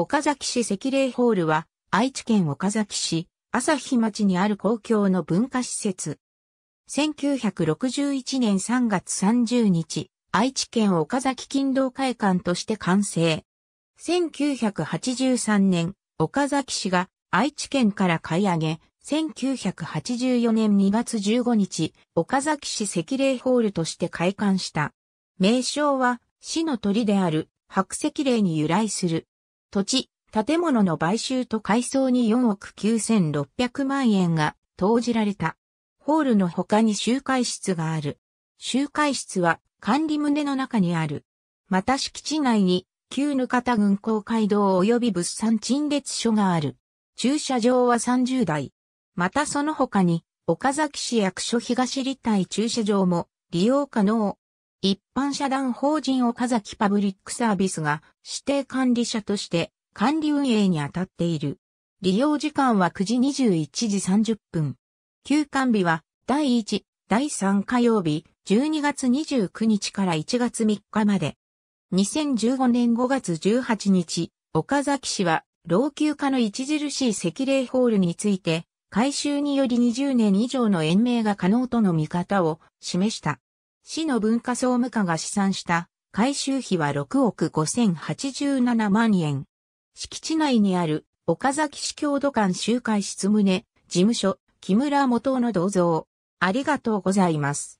岡崎市赤霊ホールは、愛知県岡崎市、朝日町にある公共の文化施設。1961年3月30日、愛知県岡崎勤労会館として完成。1983年、岡崎市が愛知県から買い上げ、1984年2月15日、岡崎市赤霊ホールとして開館した。名称は、市の鳥である白赤霊に由来する。土地、建物の買収と改装に4億9600万円が投じられた。ホールの他に集会室がある。集会室は管理棟の中にある。また敷地内に旧ぬかた軍港街道及び物産陳列所がある。駐車場は30台。またその他に岡崎市役所東立体駐車場も利用可能。一般社団法人岡崎パブリックサービスが指定管理者として管理運営に当たっている。利用時間は9時21時30分。休館日は第1、第3火曜日12月29日から1月3日まで。2015年5月18日、岡崎市は老朽化の著しい赤霊ホールについて改修により20年以上の延命が可能との見方を示した。市の文化総務課が試算した改修費は6億5087万円。敷地内にある岡崎市郷土館集会室棟、事務所、木村元の銅像。ありがとうございます。